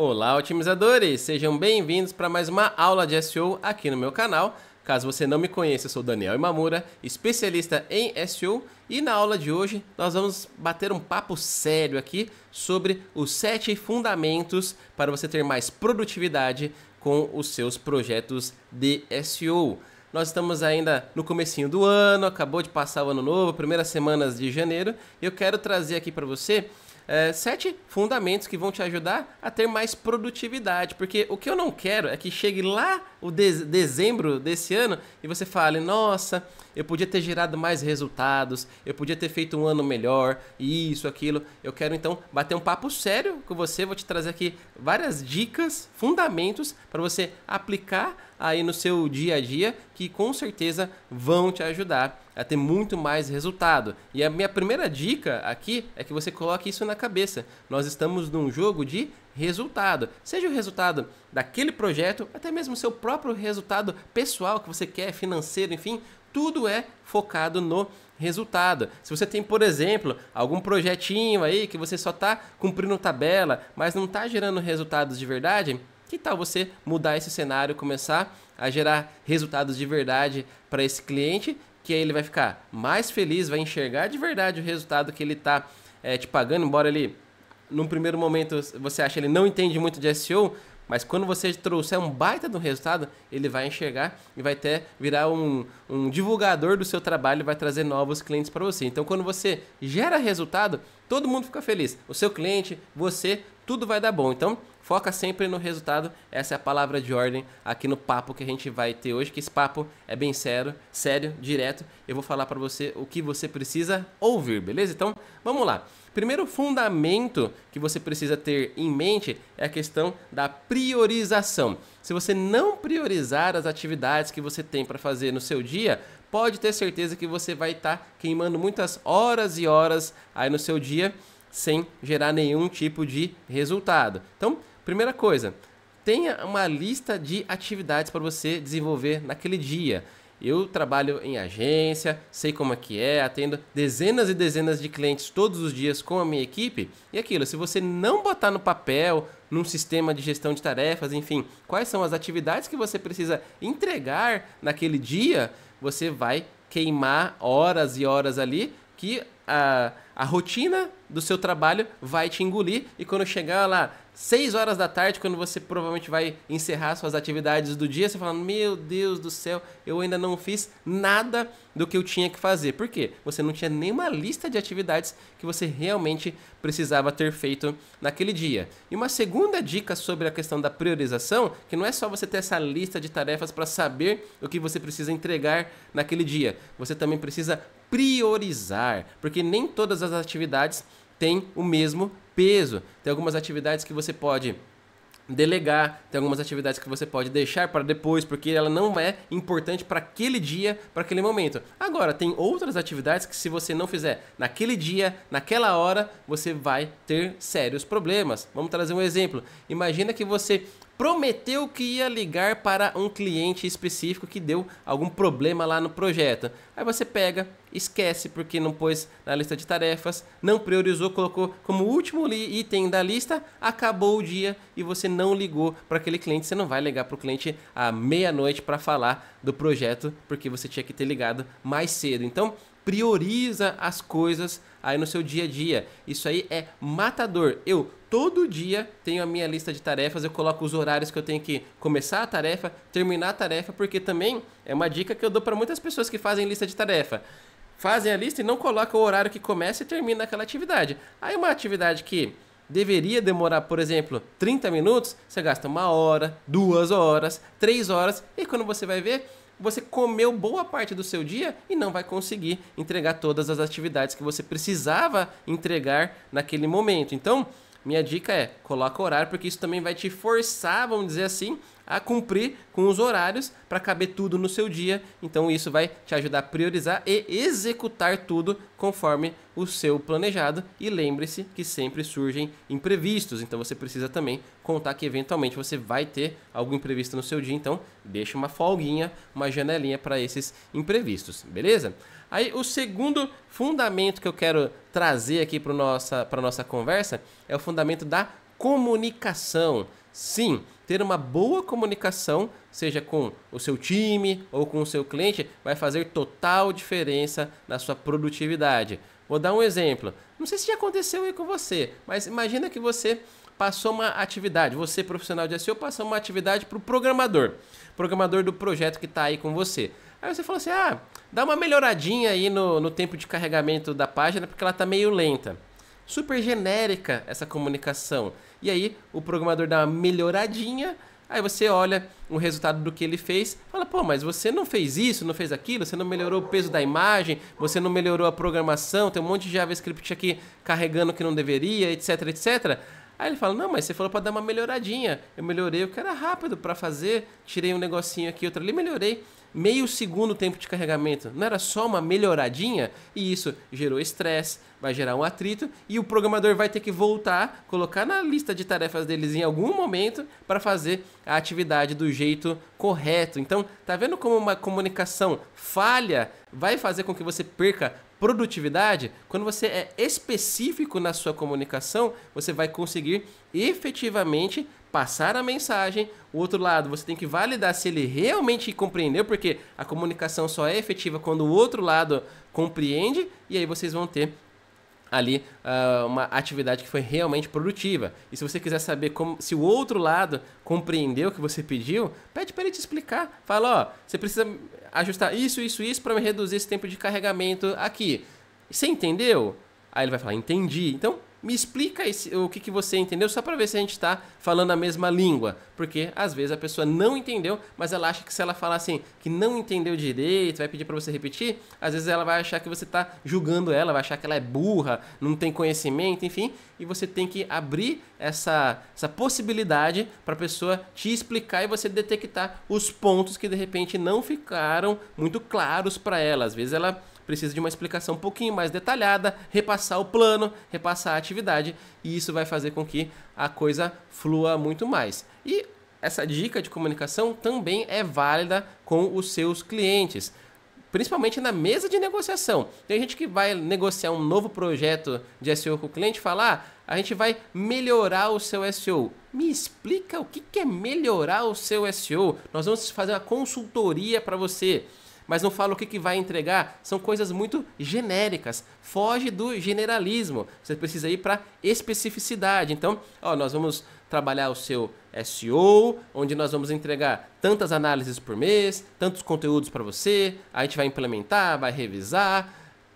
Olá, otimizadores! Sejam bem-vindos para mais uma aula de SEO aqui no meu canal. Caso você não me conheça, eu sou Daniel Imamura, especialista em SEO, e na aula de hoje nós vamos bater um papo sério aqui sobre os sete fundamentos para você ter mais produtividade com os seus projetos de SEO. Nós estamos ainda no comecinho do ano, acabou de passar o ano novo, primeiras semanas de janeiro, e eu quero trazer aqui para você é, sete fundamentos que vão te ajudar a ter mais produtividade. Porque o que eu não quero é que chegue lá o de dezembro desse ano e você fale, nossa, eu podia ter gerado mais resultados, eu podia ter feito um ano melhor, isso, aquilo. Eu quero então bater um papo sério com você, vou te trazer aqui várias dicas, fundamentos para você aplicar aí no seu dia a dia que com certeza vão te ajudar a ter muito mais resultado. E a minha primeira dica aqui é que você coloque isso na cabeça. Nós estamos num jogo de resultado. Seja o resultado daquele projeto, até mesmo seu próprio resultado pessoal que você quer, financeiro, enfim, tudo é focado no resultado. Se você tem, por exemplo, algum projetinho aí que você só está cumprindo tabela, mas não está gerando resultados de verdade, que tal você mudar esse cenário, começar a gerar resultados de verdade para esse cliente, que aí ele vai ficar mais feliz, vai enxergar de verdade o resultado que ele está é, eh, te pagando, embora ele, num primeiro momento, você acha ele não entende muito de SEO, mas quando você trouxer um baita do resultado, ele vai enxergar e vai até virar um, um divulgador do seu trabalho e vai trazer novos clientes para você. Então, quando você gera resultado, todo mundo fica feliz. O seu cliente, você, tudo vai dar bom. Então, Foca sempre no resultado. Essa é a palavra de ordem aqui no papo que a gente vai ter hoje, que esse papo é bem sério, sério, direto. Eu vou falar para você o que você precisa ouvir, beleza? Então, vamos lá. Primeiro fundamento que você precisa ter em mente é a questão da priorização. Se você não priorizar as atividades que você tem para fazer no seu dia, pode ter certeza que você vai estar tá queimando muitas horas e horas aí no seu dia sem gerar nenhum tipo de resultado. Então, Primeira coisa, tenha uma lista de atividades para você desenvolver naquele dia. Eu trabalho em agência, sei como é que é, atendo dezenas e dezenas de clientes todos os dias com a minha equipe. E é aquilo, se você não botar no papel, num sistema de gestão de tarefas, enfim, quais são as atividades que você precisa entregar naquele dia, você vai queimar horas e horas ali que a. Ah, a rotina do seu trabalho vai te engolir e quando chegar lá 6 horas da tarde, quando você provavelmente vai encerrar suas atividades do dia, você fala: Meu Deus do céu, eu ainda não fiz nada do que eu tinha que fazer. Por quê? Você não tinha nenhuma lista de atividades que você realmente precisava ter feito naquele dia. E uma segunda dica sobre a questão da priorização, que não é só você ter essa lista de tarefas para saber o que você precisa entregar naquele dia, você também precisa priorizar, porque nem todas as atividades têm o mesmo peso. Tem algumas atividades que você pode delegar, tem algumas atividades que você pode deixar para depois, porque ela não é importante para aquele dia, para aquele momento. Agora, tem outras atividades que se você não fizer naquele dia, naquela hora, você vai ter sérios problemas. Vamos trazer um exemplo. Imagina que você prometeu que ia ligar para um cliente específico que deu algum problema lá no projeto. Aí você pega, esquece porque não pôs na lista de tarefas, não priorizou, colocou como último item da lista, acabou o dia e você não ligou para aquele cliente. Você não vai ligar para o cliente à meia-noite para falar do projeto porque você tinha que ter ligado mais cedo. Então, prioriza as coisas aí no seu dia a dia. Isso aí é matador. Eu todo dia tenho a minha lista de tarefas, eu coloco os horários que eu tenho que começar a tarefa, terminar a tarefa, porque também é uma dica que eu dou para muitas pessoas que fazem lista de tarefa. Fazem a lista e não colocam o horário que começa e termina aquela atividade. Aí uma atividade que deveria demorar, por exemplo, 30 minutos, você gasta uma hora, duas horas, três horas, e quando você vai ver, você comeu boa parte do seu dia e não vai conseguir entregar todas as atividades que você precisava entregar naquele momento. Então, minha dica é coloca horário, porque isso também vai te forçar, vamos dizer assim, a cumprir com os horários para caber tudo no seu dia. Então isso vai te ajudar a priorizar e executar tudo conforme o seu planejado. E lembre-se que sempre surgem imprevistos, então você precisa também contar que eventualmente você vai ter algo imprevisto no seu dia. Então deixa uma folguinha, uma janelinha para esses imprevistos, beleza? Aí o segundo fundamento que eu quero trazer aqui para nossa para nossa conversa é o fundamento da comunicação. Sim, ter uma boa comunicação, seja com o seu time ou com o seu cliente, vai fazer total diferença na sua produtividade. Vou dar um exemplo. Não sei se já aconteceu aí com você, mas imagina que você passou uma atividade, você profissional de SEO passou uma atividade para o programador, programador do projeto que está aí com você. Aí você falou assim, ah, dá uma melhoradinha aí no, no tempo de carregamento da página porque ela está meio lenta super genérica essa comunicação. E aí o programador dá uma melhoradinha, aí você olha o resultado do que ele fez, fala, pô, mas você não fez isso, não fez aquilo, você não melhorou o peso da imagem, você não melhorou a programação, tem um monte de JavaScript aqui carregando que não deveria, etc, etc. Aí ele fala: Não, mas você falou para dar uma melhoradinha. Eu melhorei, o que era rápido para fazer. Tirei um negocinho aqui, outro ali, melhorei. Meio segundo tempo de carregamento. Não era só uma melhoradinha? E isso gerou estresse, vai gerar um atrito. E o programador vai ter que voltar, colocar na lista de tarefas deles em algum momento para fazer a atividade do jeito correto. Então, tá vendo como uma comunicação falha vai fazer com que você perca produtividade, quando você é específico na sua comunicação, você vai conseguir efetivamente passar a mensagem. O outro lado, você tem que validar se ele realmente compreendeu, porque a comunicação só é efetiva quando o outro lado compreende, e aí vocês vão ter ali uh, uma atividade que foi realmente produtiva. E se você quiser saber como, se o outro lado compreendeu o que você pediu, pede para ele te explicar. Fala, ó, você precisa ajustar isso, isso, isso para reduzir esse tempo de carregamento aqui. Você entendeu? Aí ele vai falar, entendi. Então, me explica esse, o que, que você entendeu, só para ver se a gente está falando a mesma língua. Porque às vezes a pessoa não entendeu, mas ela acha que se ela falar assim, que não entendeu direito, vai pedir para você repetir, às vezes ela vai achar que você está julgando ela, vai achar que ela é burra, não tem conhecimento, enfim. E você tem que abrir essa, essa possibilidade para a pessoa te explicar e você detectar os pontos que de repente não ficaram muito claros para ela. Às vezes ela precisa de uma explicação um pouquinho mais detalhada, repassar o plano, repassar a atividade, e isso vai fazer com que a coisa flua muito mais. E essa dica de comunicação também é válida com os seus clientes principalmente na mesa de negociação. Tem gente que vai negociar um novo projeto de SEO com o cliente e fala: ah, a gente vai melhorar o seu SEO. Me explica o que é melhorar o seu SEO. Nós vamos fazer uma consultoria para você mas não fala o que, que vai entregar, são coisas muito genéricas, foge do generalismo. Você precisa ir para especificidade. Então, ó, nós vamos trabalhar o seu SEO, onde nós vamos entregar tantas análises por mês, tantos conteúdos para você, a gente vai implementar, vai revisar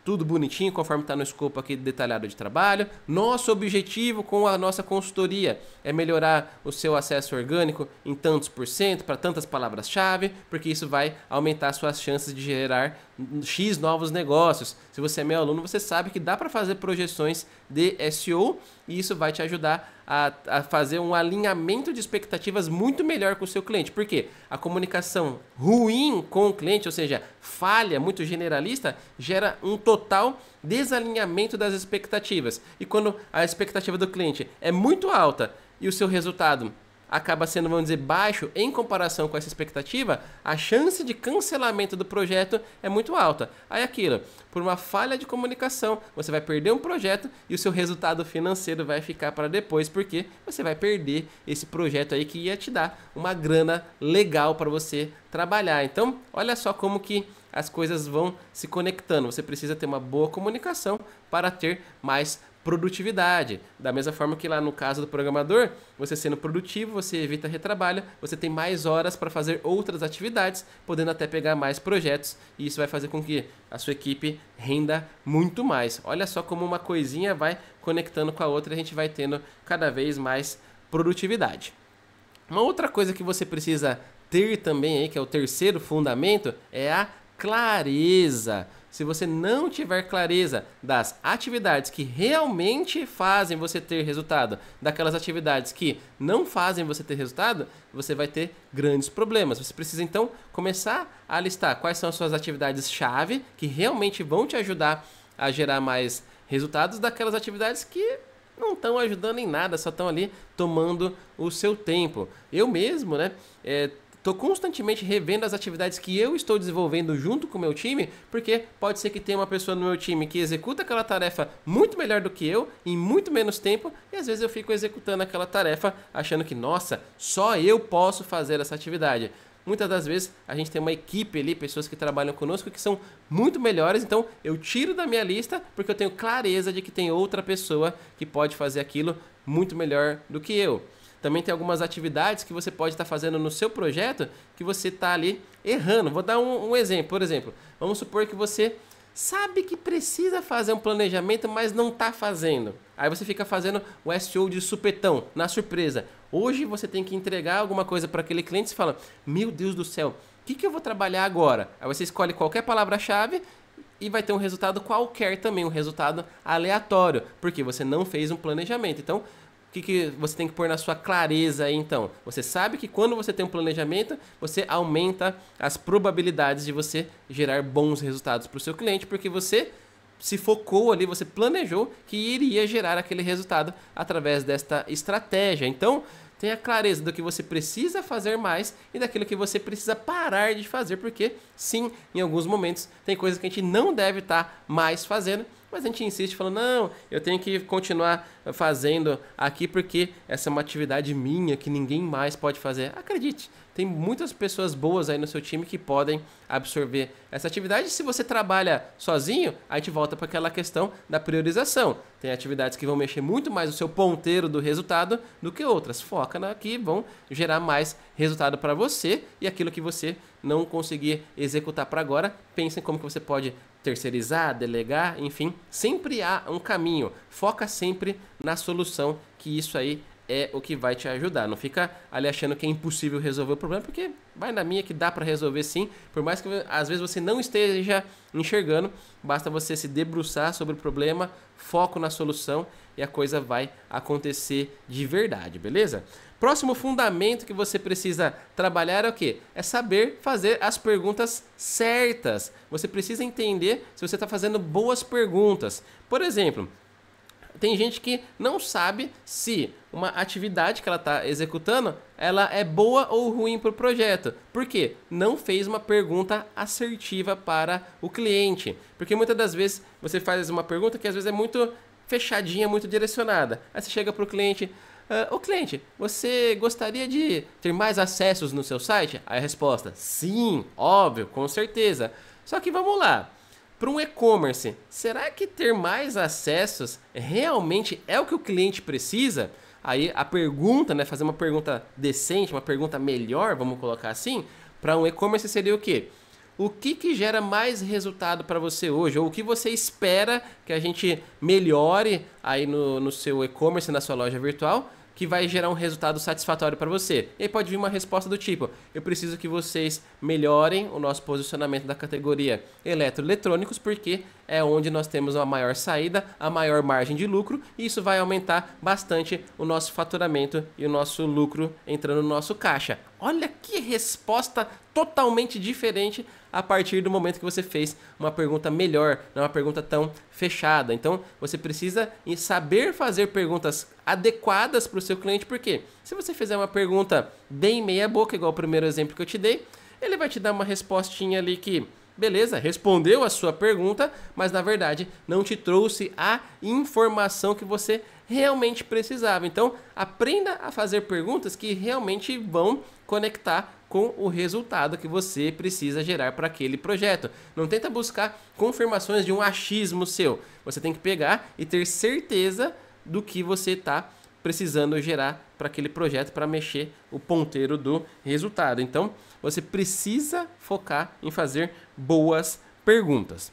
tudo bonitinho, conforme está no escopo aqui detalhado de trabalho. Nosso objetivo com a nossa consultoria é melhorar o seu acesso orgânico em tantos por cento, para tantas palavras-chave, porque isso vai aumentar suas chances de gerar X novos negócios. Se você é meu aluno, você sabe que dá para fazer projeções de SEO e isso vai te ajudar a, a, fazer um alinhamento de expectativas muito melhor com o seu cliente. porque A comunicação ruim com o cliente, ou seja, falha muito generalista, gera um total desalinhamento das expectativas. E quando a expectativa do cliente é muito alta e o seu resultado acaba sendo, vamos dizer, baixo em comparação com essa expectativa, a chance de cancelamento do projeto é muito alta. Aí aquilo, por uma falha de comunicação, você vai perder um projeto e o seu resultado financeiro vai ficar para depois, porque você vai perder esse projeto aí que ia te dar uma grana legal para você trabalhar. Então, olha só como que as coisas vão se conectando. Você precisa ter uma boa comunicação para ter mais produtividade. Da mesma forma que lá no caso do programador, você sendo produtivo, você evita retrabalho, você tem mais horas para fazer outras atividades, podendo até pegar mais projetos, e isso vai fazer com que a sua equipe renda muito mais. Olha só como uma coisinha vai conectando com a outra, a gente vai tendo cada vez mais produtividade. Uma outra coisa que você precisa ter também aí, que é o terceiro fundamento, é a clareza. Se você não tiver clareza das atividades que realmente fazem você ter resultado, daquelas atividades que não fazem você ter resultado, você vai ter grandes problemas. Você precisa então começar a listar quais são as suas atividades-chave que realmente vão te ajudar a gerar mais resultados daquelas atividades que não estão ajudando em nada, só estão ali tomando o seu tempo. Eu mesmo, né? É, Estou constantemente revendo as atividades que eu estou desenvolvendo junto com o meu time, porque pode ser que tenha uma pessoa no meu time que executa aquela tarefa muito melhor do que eu, em muito menos tempo, e às vezes eu fico executando aquela tarefa achando que, nossa, só eu posso fazer essa atividade. Muitas das vezes a gente tem uma equipe ali, pessoas que trabalham conosco que são muito melhores, então eu tiro da minha lista porque eu tenho clareza de que tem outra pessoa que pode fazer aquilo muito melhor do que eu. Também tem algumas atividades que você pode estar tá fazendo no seu projeto que você está ali errando. Vou dar um, um exemplo, por exemplo. Vamos supor que você sabe que precisa fazer um planejamento, mas não está fazendo. Aí você fica fazendo o SEO de supetão, na surpresa. Hoje você tem que entregar alguma coisa para aquele cliente e fala: Meu Deus do céu, o que, que eu vou trabalhar agora? Aí você escolhe qualquer palavra-chave e vai ter um resultado qualquer também, um resultado aleatório, porque você não fez um planejamento. Então, o que, que você tem que pôr na sua clareza aí, então? Você sabe que quando você tem um planejamento, você aumenta as probabilidades de você gerar bons resultados para o seu cliente, porque você se focou ali, você planejou que iria gerar aquele resultado através desta estratégia. Então, tenha clareza do que você precisa fazer mais e daquilo que você precisa parar de fazer, porque sim, em alguns momentos tem coisas que a gente não deve estar tá mais fazendo mas a gente insiste falando, não, eu tenho que continuar fazendo aqui porque essa é uma atividade minha que ninguém mais pode fazer. Acredite, tem muitas pessoas boas aí no seu time que podem absorver essa atividade. Se você trabalha sozinho, a gente volta para aquela questão da priorização. Tem atividades que vão mexer muito mais o seu ponteiro do resultado do que outras. Foca na que vão gerar mais resultado para você e aquilo que você não conseguir executar para agora, pense em como que você pode terceirizar, delegar, enfim, sempre há um caminho. Foca sempre na solução que isso aí é o que vai te ajudar. Não fica ali achando que é impossível resolver o problema, porque vai na minha que dá para resolver sim. Por mais que às vezes você não esteja enxergando, basta você se debruçar sobre o problema, foco na solução e a coisa vai acontecer de verdade, beleza? Próximo fundamento que você precisa trabalhar é o que? É saber fazer as perguntas certas. Você precisa entender se você está fazendo boas perguntas. Por exemplo, tem gente que não sabe se uma atividade que ela está executando ela é boa ou ruim para o projeto. Por quê? Não fez uma pergunta assertiva para o cliente. Porque muitas das vezes você faz uma pergunta que às vezes é muito fechadinha, muito direcionada. Aí você chega para o cliente, Uh, ah, o cliente, você gostaria de ter mais acessos no seu site? Aí a resposta, sim, óbvio, com certeza. Só que vamos lá para um e-commerce, será que ter mais acessos realmente é o que o cliente precisa? Aí a pergunta, né, fazer uma pergunta decente, uma pergunta melhor, vamos colocar assim, para um e-commerce seria o quê? O que, que gera mais resultado para você hoje? Ou o que você espera que a gente melhore aí no, no seu e-commerce, na sua loja virtual, que vai gerar um resultado satisfatório para você. E aí pode vir uma resposta do tipo: eu preciso que vocês melhorem o nosso posicionamento da categoria eletroeletrônicos porque é onde nós temos a maior saída, a maior margem de lucro e isso vai aumentar bastante o nosso faturamento e o nosso lucro entrando no nosso caixa. Olha que resposta totalmente diferente a partir do momento que você fez uma pergunta melhor, não é uma pergunta tão fechada. Então, você precisa saber fazer perguntas adequadas para o seu cliente, porque se você fizer uma pergunta bem meia boca, igual o primeiro exemplo que eu te dei, ele vai te dar uma respostinha ali que Beleza, respondeu a sua pergunta, mas na verdade não te trouxe a informação que você realmente precisava. Então, aprenda a fazer perguntas que realmente vão conectar com o resultado que você precisa gerar para aquele projeto. Não tenta buscar confirmações de um achismo seu. Você tem que pegar e ter certeza do que você está precisando gerar para aquele projeto para mexer o ponteiro do resultado. Então, você precisa focar em fazer boas perguntas.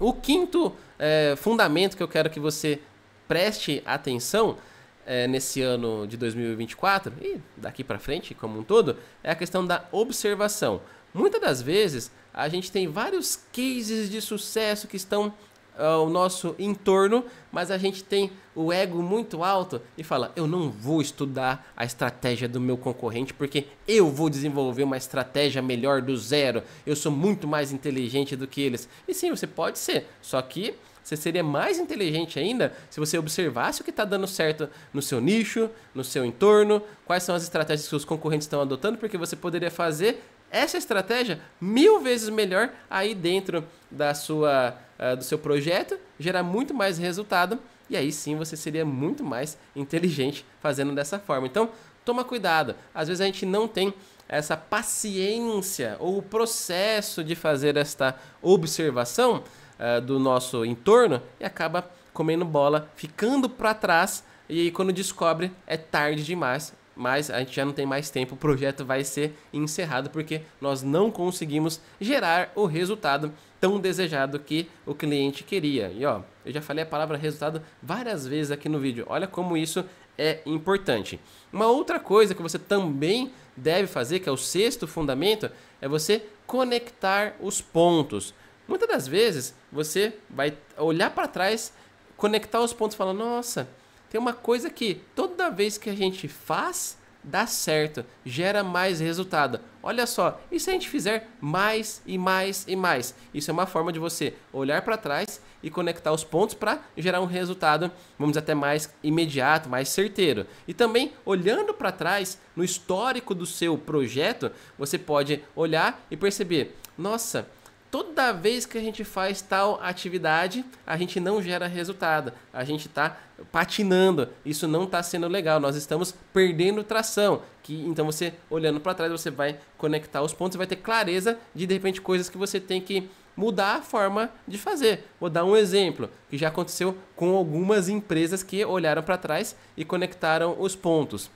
O quinto é, fundamento que eu quero que você preste atenção é, nesse ano de 2024 e daqui para frente como um todo é a questão da observação. Muitas das vezes a gente tem vários cases de sucesso que estão uh, o nosso entorno, mas a gente tem o ego muito alto e fala: eu não vou estudar a estratégia do meu concorrente porque eu vou desenvolver uma estratégia melhor do zero. Eu sou muito mais inteligente do que eles. E sim, você pode ser, só que você seria mais inteligente ainda se você observasse o que está dando certo no seu nicho, no seu entorno, quais são as estratégias que os concorrentes estão adotando, porque você poderia fazer essa estratégia mil vezes melhor aí dentro da sua, uh, do seu projeto, gerar muito mais resultado e aí sim você seria muito mais inteligente fazendo dessa forma. Então, toma cuidado. Às vezes a gente não tem essa paciência ou o processo de fazer esta observação uh, do nosso entorno e acaba comendo bola, ficando para trás e aí, quando descobre é tarde demais mas a gente já não tem mais tempo, o projeto vai ser encerrado porque nós não conseguimos gerar o resultado tão desejado que o cliente queria. E ó, eu já falei a palavra resultado várias vezes aqui no vídeo. Olha como isso é importante. Uma outra coisa que você também deve fazer, que é o sexto fundamento, é você conectar os pontos. Muitas das vezes você vai olhar para trás, conectar os pontos e falar: "Nossa, tem uma coisa que toda vez que a gente faz, dá certo, gera mais resultado. Olha só, e se a gente fizer mais e mais e mais? Isso é uma forma de você olhar para trás e conectar os pontos para gerar um resultado, vamos dizer, até mais imediato, mais certeiro. E também, olhando para trás, no histórico do seu projeto, você pode olhar e perceber: nossa, toda vez que a gente faz tal atividade, a gente não gera resultado, a gente está patinando, isso não está sendo legal, nós estamos perdendo tração. Que, então você olhando para trás, você vai conectar os pontos e vai ter clareza de de repente coisas que você tem que mudar a forma de fazer. Vou dar um exemplo que já aconteceu com algumas empresas que olharam para trás e conectaram os pontos.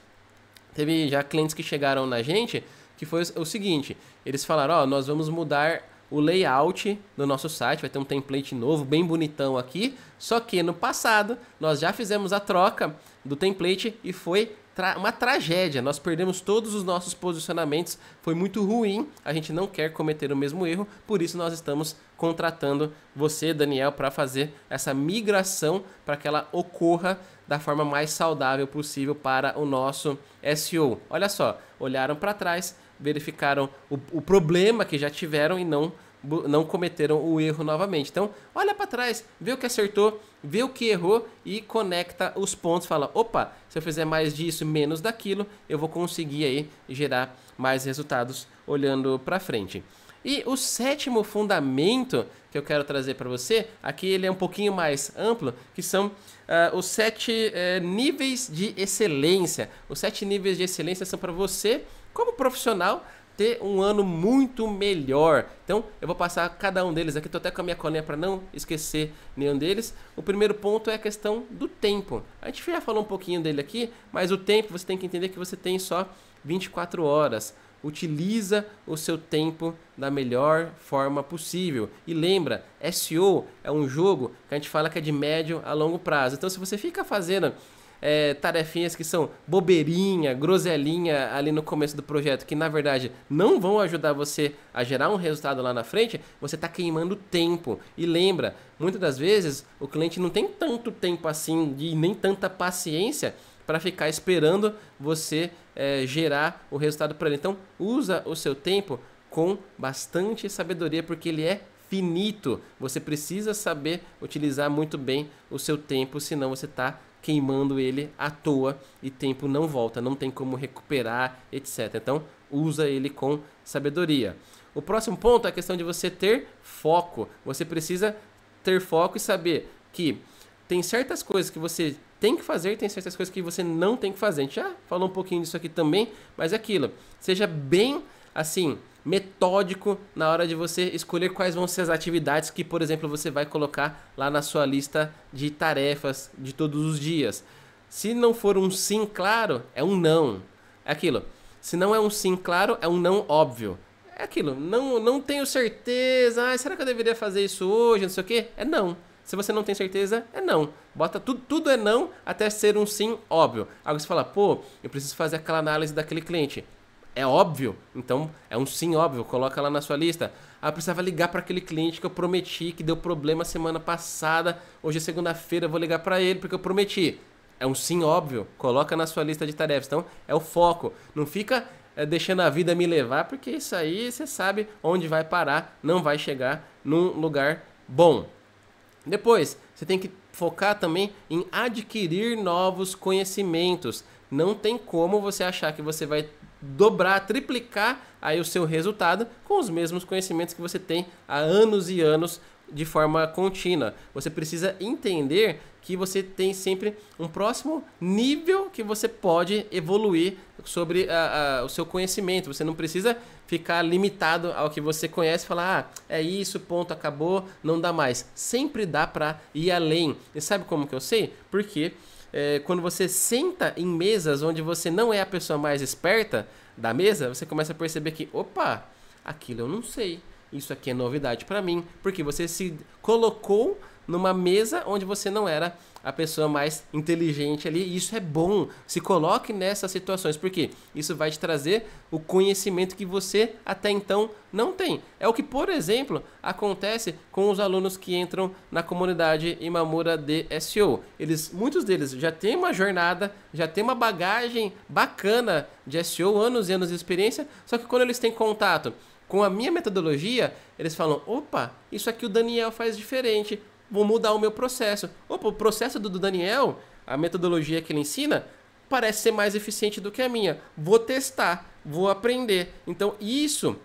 Teve já clientes que chegaram na gente que foi o seguinte: eles falaram, ó, oh, nós vamos mudar o layout do nosso site, vai ter um template novo, bem bonitão aqui. Só que no passado nós já fizemos a troca do template e foi tra uma tragédia. Nós perdemos todos os nossos posicionamentos, foi muito ruim. A gente não quer cometer o mesmo erro, por isso nós estamos contratando você, Daniel, para fazer essa migração para que ela ocorra da forma mais saudável possível para o nosso SEO. Olha só, olharam para trás verificaram o, o problema que já tiveram e não não cometeram o erro novamente. Então, olha para trás, vê o que acertou, vê o que errou e conecta os pontos. Fala, opa, se eu fizer mais disso, menos daquilo, eu vou conseguir aí gerar mais resultados olhando para frente. E o sétimo fundamento que eu quero trazer para você, aqui ele é um pouquinho mais amplo, que são uh, os sete uh, níveis de excelência. Os sete níveis de excelência são para você como profissional, ter um ano muito melhor. Então, eu vou passar cada um deles aqui, tô até com a minha colinha para não esquecer nenhum deles. O primeiro ponto é a questão do tempo. A gente já falou um pouquinho dele aqui, mas o tempo você tem que entender que você tem só 24 horas. Utiliza o seu tempo da melhor forma possível. E lembra, SEO é um jogo que a gente fala que é de médio a longo prazo. Então, se você fica fazendo é, tarefinhas que são bobeirinha, groselinha ali no começo do projeto, que na verdade não vão ajudar você a gerar um resultado lá na frente, você está queimando tempo. E lembra, muitas das vezes o cliente não tem tanto tempo assim e nem tanta paciência para ficar esperando você é, gerar o resultado para ele. Então usa o seu tempo com bastante sabedoria, porque ele é finito. Você precisa saber utilizar muito bem o seu tempo, senão você está queimando ele à toa e tempo não volta, não tem como recuperar, etc. Então, usa ele com sabedoria. O próximo ponto é a questão de você ter foco. Você precisa ter foco e saber que tem certas coisas que você tem que fazer, tem certas coisas que você não tem que fazer. A gente já falou um pouquinho disso aqui também, mas é aquilo. Seja bem assim, metódico na hora de você escolher quais vão ser as atividades que, por exemplo, você vai colocar lá na sua lista de tarefas de todos os dias. Se não for um sim claro, é um não. É aquilo. Se não é um sim claro, é um não óbvio. É aquilo. Não, não tenho certeza. Ah, será que eu deveria fazer isso hoje? Não sei o quê. É não. Se você não tem certeza, é não. Bota tudo, tudo é não até ser um sim óbvio. Algo você fala, pô, eu preciso fazer aquela análise daquele cliente é óbvio, então é um sim óbvio, coloca lá na sua lista. Ah, precisava ligar para aquele cliente que eu prometi que deu problema semana passada. Hoje é segunda-feira, vou ligar para ele porque eu prometi. É um sim óbvio, coloca na sua lista de tarefas. Então é o foco. Não fica é, deixando a vida me levar, porque isso aí você sabe onde vai parar, não vai chegar num lugar bom. Depois, você tem que focar também em adquirir novos conhecimentos. Não tem como você achar que você vai dobrar, triplicar aí o seu resultado com os mesmos conhecimentos que você tem há anos e anos de forma contínua. Você precisa entender que você tem sempre um próximo nível que você pode evoluir sobre a, ah, a, ah, o seu conhecimento. Você não precisa ficar limitado ao que você conhece e falar, ah, é isso, ponto, acabou, não dá mais. Sempre dá para ir além. E sabe como que eu sei? Porque é, quando você senta em mesas onde você não é a pessoa mais esperta da mesa, você começa a perceber que, opa, aquilo eu não sei. Isso aqui é novidade para mim, porque você se colocou numa mesa onde você não era a pessoa mais inteligente ali. E isso é bom. Se coloque nessas situações, porque isso vai te trazer o conhecimento que você até então não tem. É o que, por exemplo, acontece com os alunos que entram na comunidade Imamura de SEO. Eles, muitos deles já têm uma jornada, já têm uma bagagem bacana de SEO, anos e anos de experiência, só que quando eles têm contato com a minha metodologia, eles falam: opa, isso aqui o Daniel faz diferente vou mudar o meu processo. Opa, o processo do Daniel, a metodologia que ele ensina, parece ser mais eficiente do que a minha. Vou testar, vou aprender. Então, isso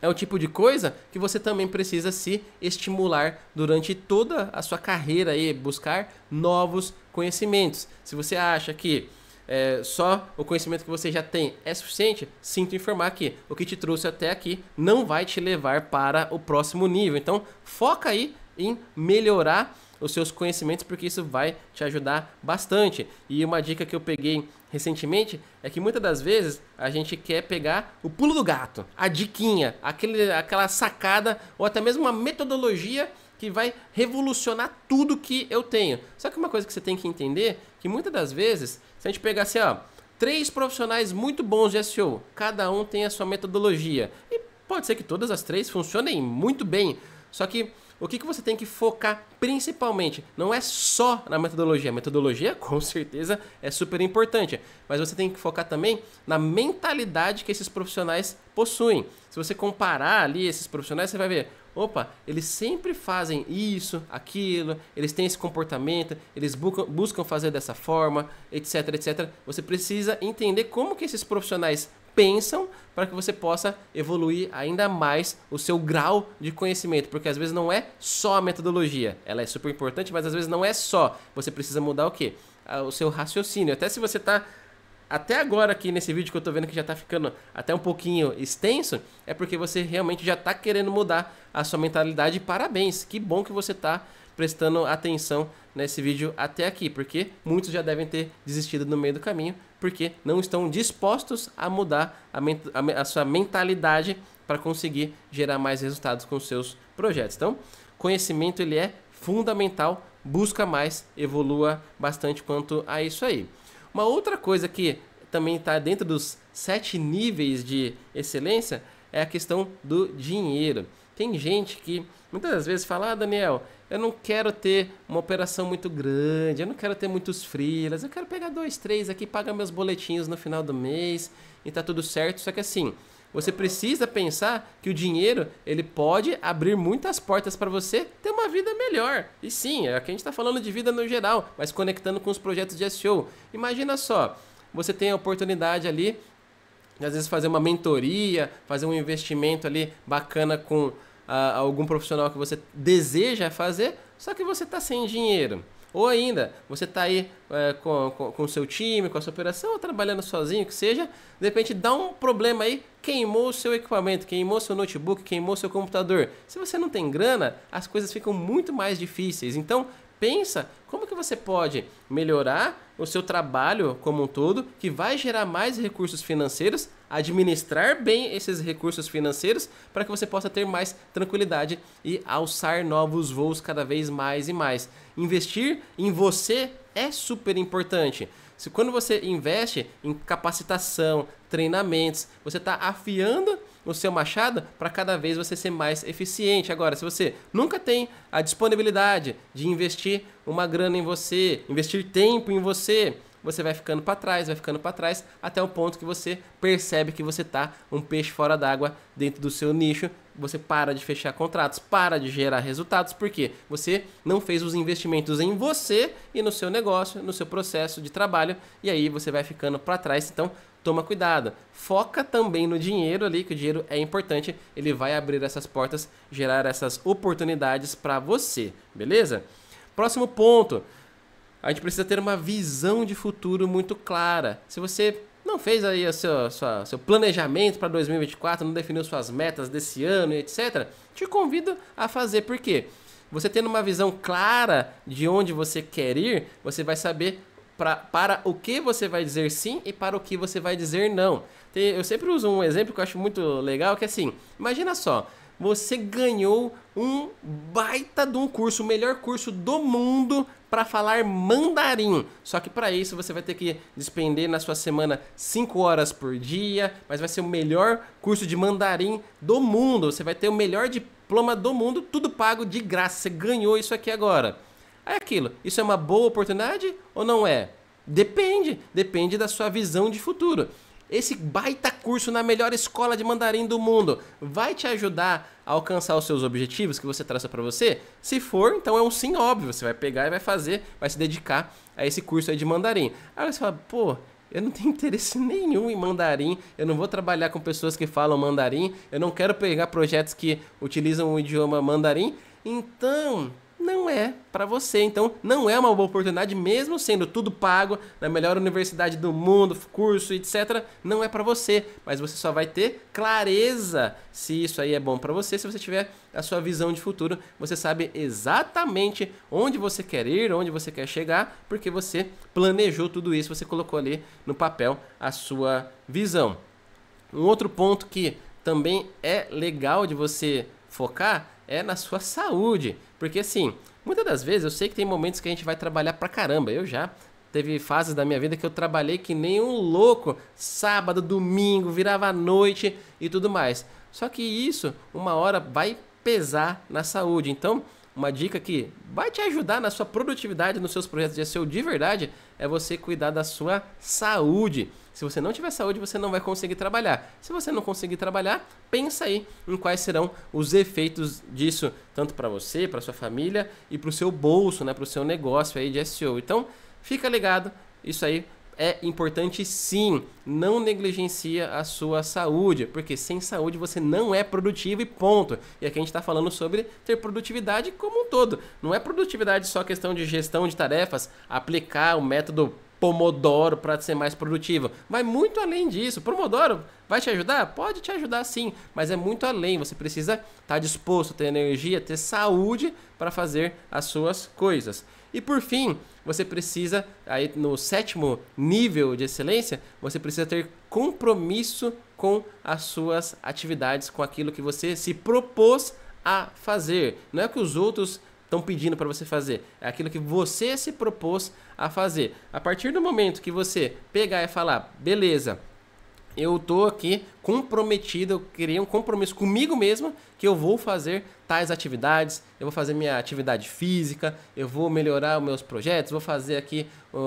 é o tipo de coisa que você também precisa se estimular durante toda a sua carreira e buscar novos conhecimentos. Se você acha que é, só o conhecimento que você já tem é suficiente, sinto informar que o que te trouxe até aqui não vai te levar para o próximo nível. Então, foca aí em melhorar os seus conhecimentos, porque isso vai te ajudar bastante. E uma dica que eu peguei recentemente é que muitas das vezes a gente quer pegar o pulo do gato, a diquinha, aquele, aquela sacada ou até mesmo uma metodologia que vai revolucionar tudo que eu tenho. Só que uma coisa que você tem que entender é que muitas das vezes, se a gente pegar assim, ó, três profissionais muito bons de SEO, cada um tem a sua metodologia. E pode ser que todas as três funcionem muito bem. Só que o que, que você tem que focar principalmente? Não é só na metodologia. A metodologia, com certeza, é super importante. Mas você tem que focar também na mentalidade que esses profissionais possuem. Se você comparar ali esses profissionais, você vai ver. Opa, eles sempre fazem isso, aquilo, eles têm esse comportamento, eles buscam, buscam fazer dessa forma, etc, etc. Você precisa entender como que esses profissionais pensam para que você possa evoluir ainda mais o seu grau de conhecimento, porque às vezes não é só a metodologia, ela é super importante, mas às vezes não é só. Você precisa mudar o quê? Ah, o seu raciocínio. Até se você está até agora aqui nesse vídeo que eu estou vendo que já está ficando até um pouquinho extenso, é porque você realmente já está querendo mudar a sua mentalidade. Parabéns, que bom que você está prestando atenção nesse vídeo até aqui, porque muitos já devem ter desistido no meio do caminho, porque não estão dispostos a mudar a, a, a sua mentalidade para conseguir gerar mais resultados com seus projetos. Então, conhecimento ele é fundamental, busca mais, evolua bastante quanto a isso aí. Uma outra coisa que também está dentro dos sete níveis de excelência é a questão do dinheiro. Tem gente que muitas vezes fala: ah, Daniel, eu não quero ter uma operação muito grande, eu não quero ter muitos freelas, eu quero pegar dois, três aqui, pagar meus boletinhos no final do mês e tá tudo certo. Só que assim, você precisa pensar que o dinheiro ele pode abrir muitas portas para você ter uma vida melhor. E sim, aqui é a gente está falando de vida no geral, mas conectando com os projetos de SEO. Imagina só, você tem a oportunidade ali às vezes fazer uma mentoria, fazer um investimento ali bacana com ah, algum profissional que você deseja fazer, só que você está sem dinheiro. Ou ainda, você está aí é, com, com, com, o seu time, com a sua operação, ou trabalhando sozinho, que seja, de repente dá um problema aí, queimou o seu equipamento, queimou seu notebook, queimou seu computador. Se você não tem grana, as coisas ficam muito mais difíceis. Então, pensa como que você pode melhorar o seu trabalho como um todo, que vai gerar mais recursos financeiros, administrar bem esses recursos financeiros para que você possa ter mais tranquilidade e alçar novos voos cada vez mais e mais. Investir em você é super importante. Se quando você investe em capacitação, treinamentos, você está afiando o seu é machado para cada vez você ser mais eficiente. Agora, se você nunca tem a disponibilidade de investir uma grana em você, investir tempo em você, você vai ficando para trás, vai ficando para trás, até o ponto que você percebe que você tá um peixe fora d'água dentro do seu nicho. Você para de fechar contratos, para de gerar resultados, porque você não fez os investimentos em você e no seu negócio, no seu processo de trabalho, e aí você vai ficando para trás. Então, toma cuidado. Foca também no dinheiro ali, que o dinheiro é importante, ele vai abrir essas portas, gerar essas oportunidades para você, beleza? Próximo ponto a gente precisa ter uma visão de futuro muito clara. Se você não fez aí o seu, sua, seu planejamento para 2024, não definiu suas metas desse ano, etc., te convido a fazer, porque você tendo uma visão clara de onde você quer ir, você vai saber pra, para o que você vai dizer sim e para o que você vai dizer não. Tem, eu sempre uso um exemplo que eu acho muito legal, que é assim, imagina só, você ganhou um baita de um curso, o melhor curso do mundo para falar mandarim. Só que para isso você vai ter que despender na sua semana 5 horas por dia, mas vai ser o melhor curso de mandarim do mundo. Você vai ter o melhor diploma do mundo, tudo pago de graça. Você ganhou isso aqui agora. É aquilo. Isso é uma boa oportunidade ou não é? Depende, depende da sua visão de futuro. Esse baita curso na melhor escola de mandarim do mundo vai te ajudar a alcançar os seus objetivos que você traça para você? Se for, então é um sim óbvio. Você vai pegar e vai fazer, vai se dedicar a esse curso aí de mandarim. Aí você fala, pô, eu não tenho interesse nenhum em mandarim, eu não vou trabalhar com pessoas que falam mandarim, eu não quero pegar projetos que utilizam o idioma mandarim. Então, não é para você. Então, não é uma boa oportunidade, mesmo sendo tudo pago na melhor universidade do mundo, curso, etc. Não é para você, mas você só vai ter clareza se isso aí é bom para você, se você tiver a sua visão de futuro, você sabe exatamente onde você quer ir, onde você quer chegar, porque você planejou tudo isso, você colocou ali no papel a sua visão. Um outro ponto que também é legal de você focar é na sua saúde. Porque assim, muitas das vezes eu sei que tem momentos que a gente vai trabalhar pra caramba. Eu já teve fases da minha vida que eu trabalhei que nem um louco, sábado, domingo, virava noite e tudo mais. Só que isso, uma hora vai pesar na saúde. Então, uma dica que vai te ajudar na sua produtividade, nos seus projetos de SEO de verdade, é você cuidar da sua saúde. Se você não tiver saúde, você não vai conseguir trabalhar. Se você não conseguir trabalhar, pensa aí em quais serão os efeitos disso, tanto para você, para sua família e para o seu bolso, né, para o seu negócio aí de SEO. Então, fica ligado, isso aí é importante sim. Não negligencia a sua saúde, porque sem saúde você não é produtivo e ponto. E aqui a gente está falando sobre ter produtividade como um todo. Não é produtividade só questão de gestão de tarefas, aplicar o método Pomodoro para ser mais produtivo. Vai muito além disso. Pomodoro vai te ajudar? Pode te ajudar sim, mas é muito além. Você precisa estar tá disposto, ter energia, ter saúde para fazer as suas coisas. E por fim, você precisa, aí no sétimo nível de excelência, você precisa ter compromisso com as suas atividades, com aquilo que você se propôs a fazer. Não é que os outros estão pedindo para você fazer, é aquilo que você se propôs a fazer. A partir do momento que você pegar e falar, beleza, eu tô aqui comprometido, eu criei um compromisso comigo mesmo que eu vou fazer tais atividades, eu vou fazer minha atividade física, eu vou melhorar os meus projetos, vou fazer aqui uh,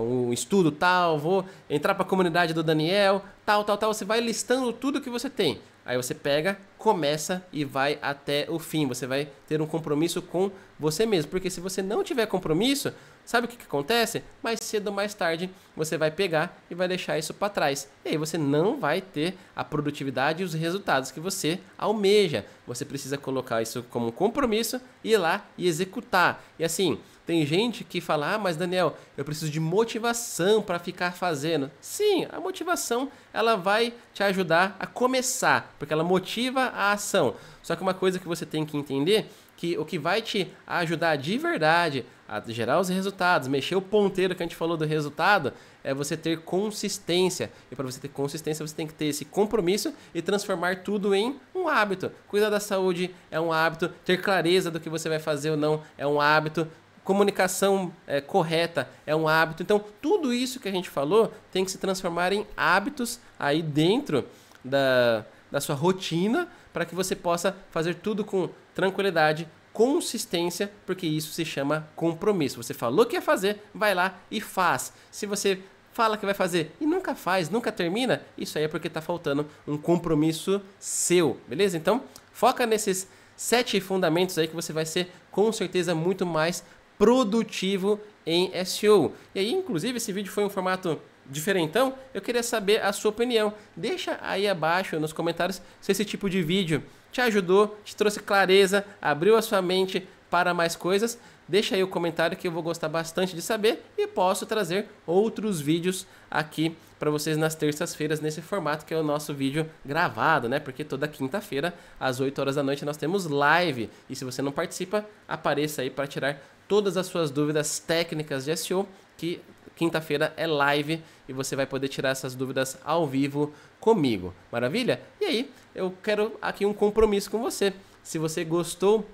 uh, um estudo tal, vou entrar para a comunidade do Daniel, tal, tal, tal. Você vai listando tudo que você tem. Aí você pega, começa e vai até o fim. Você vai ter um compromisso com você mesmo. Porque se você não tiver compromisso, sabe o que, que acontece? Mais cedo ou mais tarde você vai pegar e vai deixar isso para trás. E aí você não vai ter a produtividade e os resultados que você almeja. Você precisa colocar isso como um compromisso, ir lá e executar. E assim, tem gente que fala: "Ah, mas Daniel, eu preciso de motivação para ficar fazendo". Sim, a motivação, ela vai te ajudar a começar, porque ela motiva a ação. Só que uma coisa que você tem que entender que o que vai te ajudar de verdade a gerar os resultados, mexer o ponteiro que a gente falou do resultado, é você ter consistência. E para você ter consistência, você tem que ter esse compromisso e transformar tudo em um hábito. Cuidar da saúde é um hábito, ter clareza do que você vai fazer ou não é um hábito, comunicação é, correta é um hábito. Então, tudo isso que a gente falou tem que se transformar em hábitos aí dentro da, da sua rotina para que você possa fazer tudo com tranquilidade, consistência, porque isso se chama compromisso. Você falou que ia fazer, vai lá e faz. Se você fala que vai fazer e nunca faz, nunca termina, isso aí é porque está faltando um compromisso seu, beleza? Então, foca nesses sete fundamentos aí que você vai ser com certeza muito mais produtivo em SEO. E aí, inclusive, esse vídeo foi um formato diferentão, eu queria saber a sua opinião. Deixa aí abaixo nos comentários se esse tipo de vídeo te ajudou, te trouxe clareza, abriu a sua mente para mais coisas. Deixa aí o comentário que eu vou gostar bastante de saber e posso trazer outros vídeos aqui para vocês nas terças-feiras nesse formato que é o nosso vídeo gravado, né? Porque toda quinta-feira às 8 horas da noite nós temos live e se você não participa, apareça aí para tirar todas as suas dúvidas técnicas de SEO, que quinta-feira é live e você vai poder tirar essas dúvidas ao vivo comigo. Maravilha? E aí, eu quero aqui um compromisso com você. Se você gostou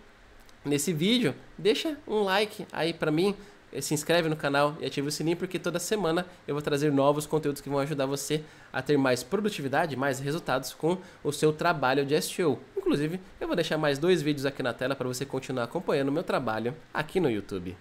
nesse vídeo, deixa um like aí para mim, eh, se inscreve no canal e ativa o sininho porque toda semana eu vou trazer novos conteúdos que vão ajudar você a ter mais produtividade, mais resultados com o seu trabalho de SEO. Inclusive, eu vou deixar mais dois vídeos aqui na tela para você continuar acompanhando o meu trabalho aqui no YouTube.